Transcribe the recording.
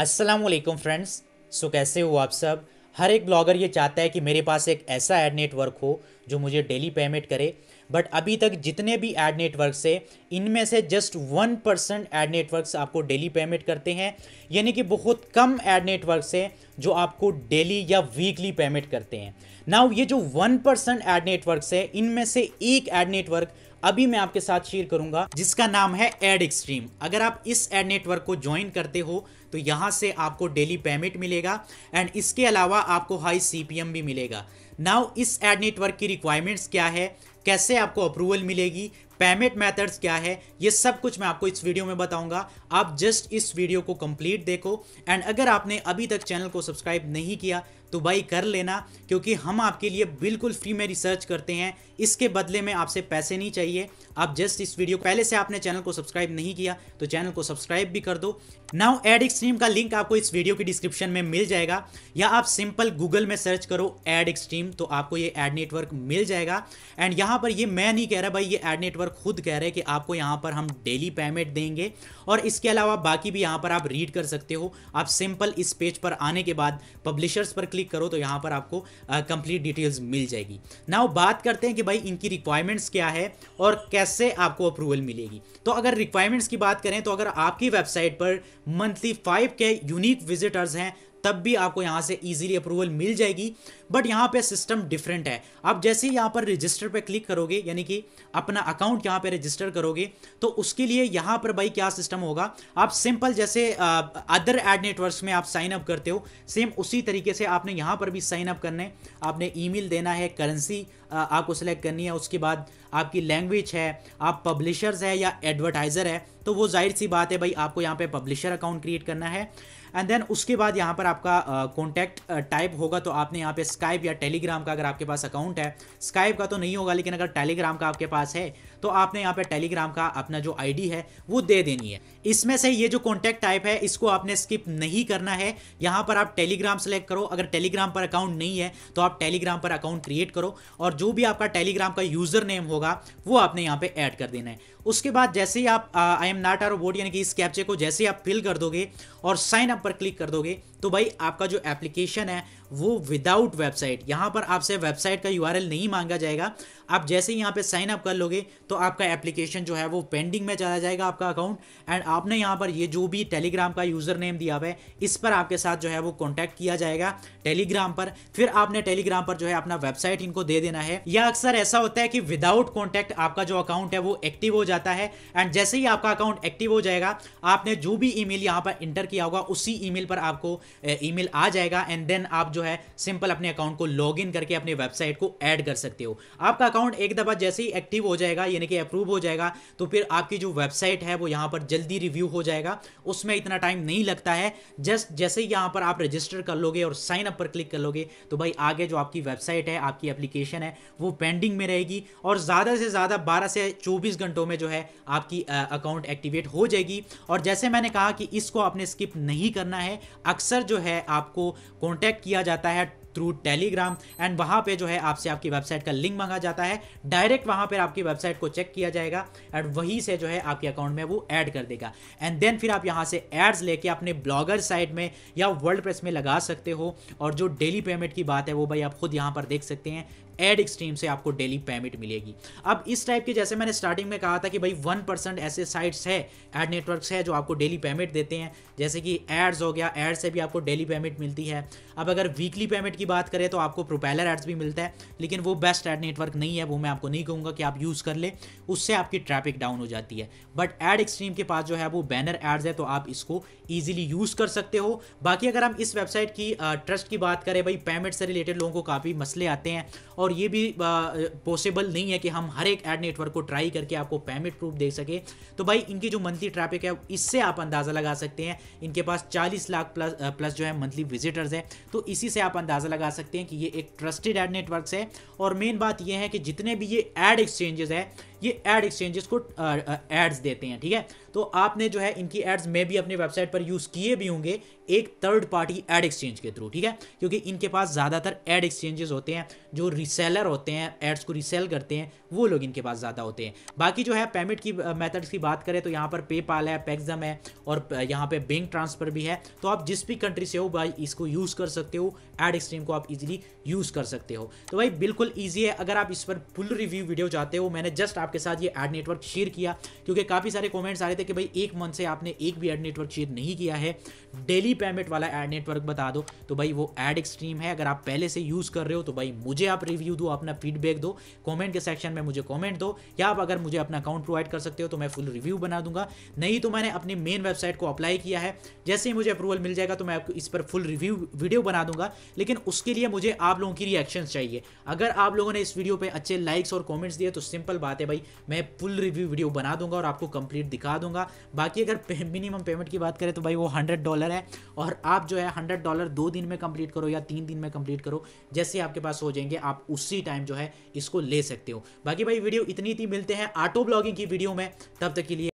अस्सलाम वालेकुम friends so कैसे हो आप सब हर एक ब्लॉगर ये चाहता है कि मेरे पास एक ऐसा एड नेटवर्क हो जो मुझे डेली पेमेंट करे बट अभी तक जितने भी एड नेटवर्क से इनमें से just one percent ad network आपको डेली पेमेंट करते हैं यानी कि बहुत कम एड नेटवर्क से जो आपको डेली या वीकली पेमेंट करते हैं नाउ ये जो वन परसेंट एड नेटवर्क है इनमें से एक एड नेटवर्क अभी मैं आपके साथ शेयर करूंगा जिसका नाम है एड एक्सट्रीम अगर आप इस एड नेटवर्क को ज्वाइन करते हो तो यहाँ से आपको डेली पेमेंट मिलेगा एंड इसके अलावा आपको हाई सीपीएम भी मिलेगा नाउ इस एड नेटवर्क की रिक्वायरमेंट्स क्या है कैसे आपको अप्रूवल मिलेगी पेमेंट मेथड्स क्या है ये सब कुछ मैं आपको इस वीडियो में बताऊंगा आप जस्ट इस वीडियो को कंप्लीट देखो एंड अगर आपने अभी तक चैनल को सब्सक्राइब नहीं किया तो भाई कर लेना क्योंकि हम आपके लिए बिल्कुल फ्री में रिसर्च करते हैं इसके बदले में आपसे पैसे नहीं चाहिए आप जस्ट इस वीडियो पहले से आपने चैनल को सब्सक्राइब नहीं किया तो चैनल को सब्सक्राइब भी कर दो नाउ एड एक्सट्रीम का लिंक आपको इस वीडियो की डिस्क्रिप्शन में मिल जाएगा या आप सिंपल गूगल में सर्च करो एड एक्सट्रीम तो आपको ये एड नेटवर्क मिल जाएगा एंड यहाँ पर ये मैं नहीं कह रहा भाई ये एड नेटवर्क सब्सक्राइबर खुद कह रहे हैं कि आपको यहाँ पर हम डेली पेमेंट देंगे और इसके अलावा बाकी भी यहाँ पर आप रीड कर सकते हो आप सिंपल इस पेज पर आने के बाद पब्लिशर्स पर क्लिक करो तो यहाँ पर आपको कंप्लीट uh, डिटेल्स मिल जाएगी नाउ बात करते हैं कि भाई इनकी रिक्वायरमेंट्स क्या है और कैसे आपको अप्रूवल मिलेगी तो अगर रिक्वायरमेंट्स की बात करें तो अगर आपकी वेबसाइट पर monthly five K unique visitors हैं तब भी आपको यहाँ से ईजिली अप्रूवल मिल जाएगी बट यहाँ पे सिस्टम डिफरेंट है आप जैसे ही यहाँ पर रजिस्टर पे क्लिक करोगे यानी कि अपना अकाउंट यहाँ पे रजिस्टर करोगे तो उसके लिए यहाँ पर भाई क्या सिस्टम होगा आप सिंपल जैसे अदर एड नेटवर्क में आप साइन अप करते हो सेम उसी तरीके से आपने यहाँ पर भी साइन अप करना है आपने ईमेल देना है करेंसी आपको सेलेक्ट करनी है उसके बाद आपकी लैंग्वेज है आप पब्लिशर्स है या एडवर्टाइज़र है तो वो जाहिर सी बात है भाई आपको यहाँ पे पब्लिशर अकाउंट क्रिएट करना है एंड देन उसके बाद यहाँ पर आपका कॉन्टैक्ट टाइप होगा तो आपने यहाँ पे स्काइप या टेलीग्राम का अगर आपके पास अकाउंट है स्काइप का तो नहीं होगा लेकिन अगर टेलीग्राम का आपके पास है तो आपने यहाँ पे टेलीग्राम का अपना जो आईडी है वो दे देनी है इसमें से ये जो कॉन्टैक्ट टाइप है इसको आपने स्किप नहीं करना है यहाँ पर आप टेलीग्राम सेलेक्ट करो अगर टेलीग्राम पर अकाउंट नहीं है तो आप टेलीग्राम पर अकाउंट क्रिएट करो और जो भी आपका टेलीग्राम का यूजर नेम होगा वो आपने यहाँ पे ऐड कर देना है उसके बाद जैसे ही आप I am not robot यानी कि इस कैप्चे को जैसे ही आप फिल कर दोगे और साइन अप पर क्लिक कर दोगे तो भाई आपका जो एप्लीकेशन है वो विदाउट वेबसाइट यहाँ पर आपसे वेबसाइट का यू नहीं मांगा जाएगा आप जैसे ही यहाँ पे साइन अप कर लोगे तो आपका एप्लीकेशन जो है वो पेंडिंग में चला जाएगा आपका अकाउंट एंड आपने यहाँ पर ये जो भी टेलीग्राम का यूज़र नेम दिया हुआ है इस पर आपके साथ जो है वो कॉन्टैक्ट किया जाएगा टेलीग्राम पर फिर आपने टेलीग्राम पर जो है अपना वेबसाइट इनको दे देना है या अक्सर ऐसा होता है कि विदाउट कॉन्टैक्ट आपका जो अकाउंट है वो एक्टिव हो जाता है एंड जैसे ही आपका अकाउंट एक्टिव हो जाएगा आपने जो भी ई मेल पर इंटर किया होगा उसी ई पर आपको ईमेल आ जाएगा एंड देन आप जो है सिंपल अपने अकाउंट को लॉग इन करके अपने वेबसाइट को ऐड कर सकते हो आपका अकाउंट एक दफ़ा जैसे ही एक्टिव हो जाएगा यानी कि अप्रूव हो जाएगा तो फिर आपकी जो वेबसाइट है वो यहाँ पर जल्दी रिव्यू हो जाएगा उसमें इतना टाइम नहीं लगता है जस्ट जैसे ही यहाँ पर आप रजिस्टर कर लोगे और साइन अप पर क्लिक कर लोगे तो भाई आगे जो आपकी वेबसाइट है आपकी एप्लीकेशन है वो पेंडिंग में रहेगी और ज़्यादा से ज़्यादा बारह से चौबीस घंटों में जो है आपकी अकाउंट एक्टिवेट हो जाएगी और जैसे मैंने कहा कि इसको आपने स्किप नहीं करना है अक्सर अक्सर जो है आपको कॉन्टैक्ट किया जाता है थ्रू टेलीग्राम एंड वहाँ पे जो है आपसे आपकी वेबसाइट का लिंक मांगा जाता है डायरेक्ट वहाँ पर आपकी वेबसाइट को चेक किया जाएगा एंड वहीं से जो है आपके अकाउंट में वो ऐड कर देगा एंड देन फिर आप यहाँ से एड्स लेके अपने ब्लॉगर साइट में या वर्ल्ड प्रेस में लगा सकते हो और जो डेली पेमेंट की बात है वो भाई आप खुद यहाँ पर देख सकते हैं एड स्ट्रीम से आपको डेली पेमेंट मिलेगी अब इस टाइप के जैसे मैंने स्टार्टिंग में कहा था कि भाई वन परसेंट ऐसे साइट्स है एड नेटवर्क्स है जो आपको डेली पेमेंट देते हैं जैसे कि एड्स हो गया एड से भी आपको डेली पेमेंट मिलती है अब अगर वीकली पेमेंट की बात करें तो आपको प्रोपेलर एड्स भी मिलता है लेकिन वो बेस्ट एड नेटवर्क नहीं है वो मैं आपको नहीं कहूँगा कि आप यूज़ कर ले उससे आपकी ट्रैफिक डाउन हो जाती है बट एड एक्सट्रीम के पास जो है वो बैनर एड्स है तो आप इसको ईजिली यूज़ कर सकते हो बाकी अगर हम इस वेबसाइट की ट्रस्ट की बात करें भाई पेमेंट से रिलेटेड लोगों को काफ़ी मसले आते हैं और ये भी पॉसिबल नहीं है कि हम हर एक एड नेटवर्क को ट्राई करके आपको पेमेंट प्रूफ दे सके तो भाई इनकी जो मंथली ट्रैफिक है इससे आप अंदाज़ा लगा सकते हैं इनके पास चालीस लाख प्लस प्लस जो है मंथली विजिटर्स है तो इसी से आप अंदाज़ा लगा सकते हैं कि ये एक ट्रस्टेड एड नेटवर्क है और मेन बात यह है कि जितने भी ये एड एक्सचेंजेस है ये एड एक्सचेंजेस को एड्स देते हैं ठीक है तो आपने जो है इनकी एड्स में भी अपने वेबसाइट पर यूज़ किए भी होंगे एक थर्ड पार्टी एड एक्सचेंज के थ्रू ठीक है क्योंकि इनके पास ज़्यादातर एड एक्सचेंजेस होते हैं जो रिसेलर होते हैं एड्स को रिसेल करते हैं वो लोग इनके पास ज़्यादा होते हैं बाकी जो है पेमेंट की मेथड्स की बात करें तो यहाँ पर पेपाल है पैक्सम है और यहाँ पर बैंक ट्रांसफ़र भी है तो आप जिस भी कंट्री से हो भाई इसको यूज़ कर सकते हो एड एक्सचेंज को आप इजिली यूज़ कर सकते हो तो भाई बिल्कुल ईजी है अगर आप इस पर फुल रिव्यू वीडियो चाहते हो मैंने जस्ट आप आपके साथ ये एड नेटवर्क शेयर किया क्योंकि काफ़ी सारे कॉमेंट्स आ रहे थे कि भाई एक मंथ से आपने एक भी एड नेटवर्क शेयर नहीं किया है डेली पेमेंट वाला एड नेटवर्क बता दो तो भाई वो एड एक्सट्रीम है अगर आप पहले से यूज़ कर रहे हो तो भाई मुझे आप रिव्यू दो अपना फीडबैक दो कॉमेंट के सेक्शन में मुझे कॉमेंट दो या आप अगर मुझे अपना अकाउंट प्रोवाइड कर सकते हो तो मैं फुल रिव्यू बना दूंगा नहीं तो मैंने अपनी मेन वेबसाइट को अप्लाई किया है जैसे ही मुझे अप्रूवल मिल जाएगा तो मैं आपको इस पर फुल रिव्यू वीडियो बना दूंगा लेकिन उसके लिए मुझे आप लोगों की रिएक्शन चाहिए अगर आप लोगों ने इस वीडियो पे अच्छे लाइक्स और कमेंट्स दिए तो सिंपल बात है भाई मैं फुल रिव्यू वीडियो बना दूंगा और आपको कंप्लीट दिखा दूंगा बाकी अगर पे, मिनिमम पेमेंट की बात करें तो भाई वो हंड्रेड डॉलर है और आप जो है हंड्रेड डॉलर दो दिन में कंप्लीट करो या तीन दिन में कंप्लीट करो जैसे आपके पास हो जाएंगे आप उसी टाइम जो है इसको ले सकते हो बाकी भाई वीडियो इतनी थी मिलते हैं ऑटो ब्लॉगिंग की वीडियो में तब तक के लिए